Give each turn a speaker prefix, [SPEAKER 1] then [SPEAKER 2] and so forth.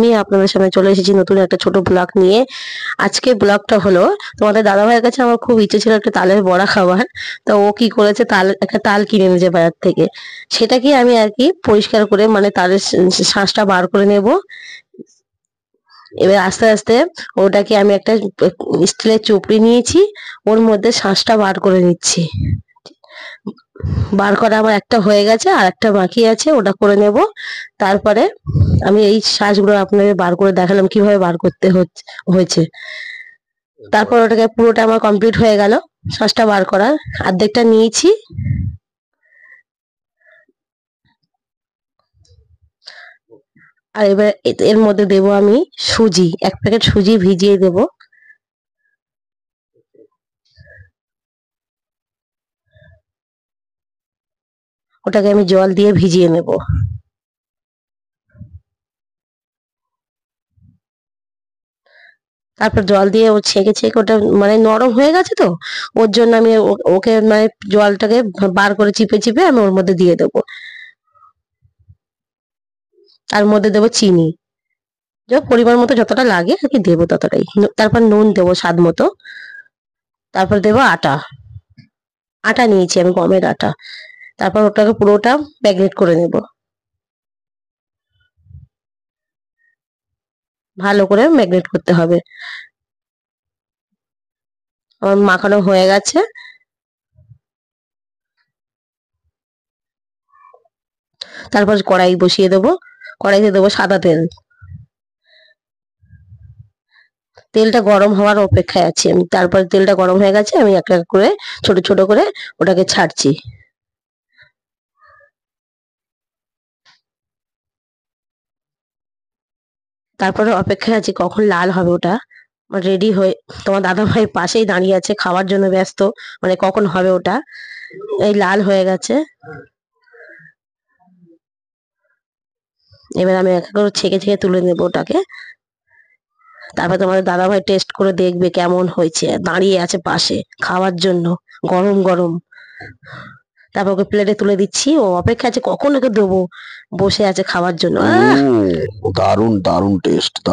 [SPEAKER 1] আমি আপনাদের সামনে চলে এসেছি নতুন একটা ছোট ব্লগ নিয়ে আজকে ব্লগটা হলো তোমাদের দাদাভাইয়ের কাছে আমার খুব ইচ্ছে ছিল একটা তালের বড়া খাবার তো ও কি করেছে তাল একটা তাল কিনে নিয়েছে বাজার থেকে সেটাকে আমি আর কি পরিষ্কার করে মানে তালের শ্বাসটা বার করে নেব এবার আস্তে আস্তে ওটাকে আমি একটা স্টিলের চুপড়ি নিয়েছি ওর মধ্যে শ্বাসটা বার করে নিচ্ছি বার করা আমার একটা হয়ে গেছে আর একটা বাকি আছে ওটা করে নেব তারপরে আমি এই শ্বাসগুলো আপনাকে বার করে দেখালাম কিভাবে বার করতে হয়েছে তারপর ওটাকে পুরোটা আমার কমপ্লিট হয়ে গেল শ্বাসটা বার করার অর্ধেকটা নিয়েছি আর এবার এর মধ্যে দেব আমি সুজি এক প্যাকেট সুজি ভিজিয়ে দেব
[SPEAKER 2] ওটাকে আমি জল দিয়ে ভিজিয়ে নেবো
[SPEAKER 1] তারপর জল দিয়ে ও ছেঁকে ছেঁকে ওটা মানে নরম হয়ে গেছে তো ওর জন্য আমি ওকে মানে জলটাকে বার করে চিপে চিপে আমি ওর মধ্যে দিয়ে দেবো তার মধ্যে দেবো চিনি পরিমাণ মতো যতটা লাগে আর কি দেবো ততটাই তারপর নুন দেবো স্বাদ মতো তারপর দেবো আটা আটা নিয়েছি আমি গমের আটা তারপর ওটাকে পুরোটা ম্যাগনেট করে নেবো
[SPEAKER 2] ভালো করে ম্যাগনেট করতে হবে আমার মাখানো হয়ে গেছে তারপর কড়াই বসিয়ে দেবো কড়াইতে দেবো সাদা
[SPEAKER 1] তেল তেলটা গরম হওয়ার অপেক্ষায় আছি আমি তারপর তেলটা গরম হয়ে গেছে আমি এক এক করে ছোট ছোট করে ওটাকে ছাড়ছি তারপরে অপেক্ষায় আছি কখন লাল হবে ওটা রেডি মানে হয়ে তোমার দাদা ভাই পাশেই দাঁড়িয়ে আছে খাওয়ার জন্য ব্যস্ত মানে কখন হবে ওটা এই লাল হয়ে গেছে এবার আমি এক করে ছেঁকে ছেঁকে তুলে নেবো ওটাকে তারপর তোমার দাদা ভাই টেস্ট করে দেখবে কেমন হয়েছে দাঁড়িয়ে আছে পাশে খাওয়ার জন্য গরম গরম তারপর ওকে প্লেটে তুলে দিচ্ছি ও অপেক্ষা আছে কখন ওকে দেবো বসে আছে খাওয়ার জন্য
[SPEAKER 2] দারুণ দারুণ টেস্ট